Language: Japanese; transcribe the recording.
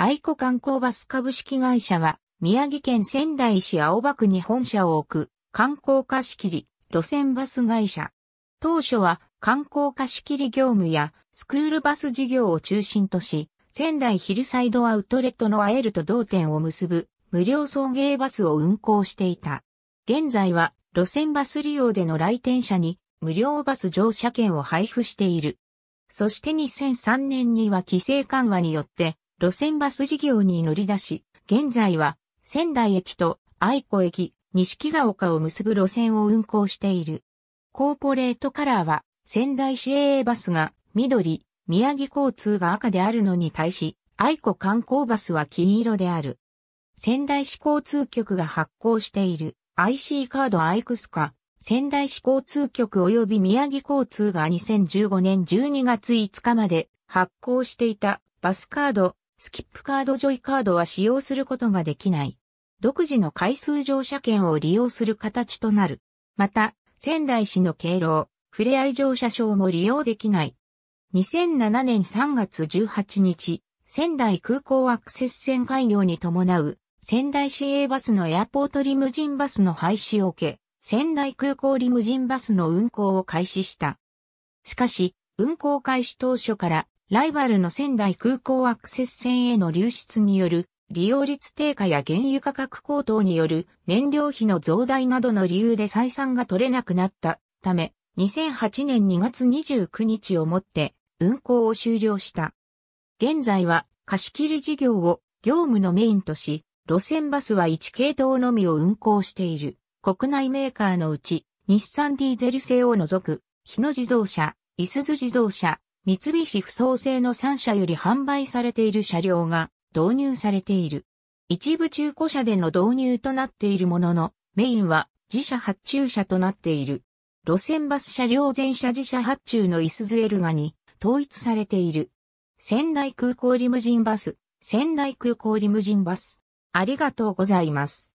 愛子観光バス株式会社は、宮城県仙台市青葉区に本社を置く、観光貸し切り、路線バス会社。当初は、観光貸し切り業務や、スクールバス事業を中心とし、仙台ヒルサイドアウトレットのアエルと同店を結ぶ、無料送迎バスを運行していた。現在は、路線バス利用での来店者に、無料バス乗車券を配布している。そして2003年には規制緩和によって、路線バス事業に乗り出し、現在は仙台駅と愛子駅、西木ヶ丘を結ぶ路線を運行している。コーポレートカラーは仙台市営バスが緑、宮城交通が赤であるのに対し、愛子観光バスは金色である。仙台市交通局が発行している IC カードアイクスカ、仙台市交通局及び宮城交通が2015年12月5日まで発行していたバスカードスキップカードジョイカードは使用することができない。独自の回数乗車券を利用する形となる。また、仙台市の敬老、ふれあい乗車証も利用できない。2007年3月18日、仙台空港アクセス線開業に伴う、仙台市営バスのエアポートリムジンバスの廃止を受け、仙台空港リムジンバスの運行を開始した。しかし、運行開始当初からライバルの仙台空港アクセス線への流出による利用率低下や原油価格高騰による燃料費の増大などの理由で採算が取れなくなったため、2008年2月29日をもって運行を終了した。現在は貸切事業を業務のメインとし、路線バスは1系統のみを運行している。国内メーカーのうち、日産ディーゼル製を除く、日野自動車、イスズ自動車、三菱不創製の3社より販売されている車両が導入されている。一部中古車での導入となっているものの、メインは自社発注車となっている。路線バス車両全車自社発注のイスズエルガに統一されている。仙台空港リムジンバス、仙台空港リムジンバス。ありがとうございます。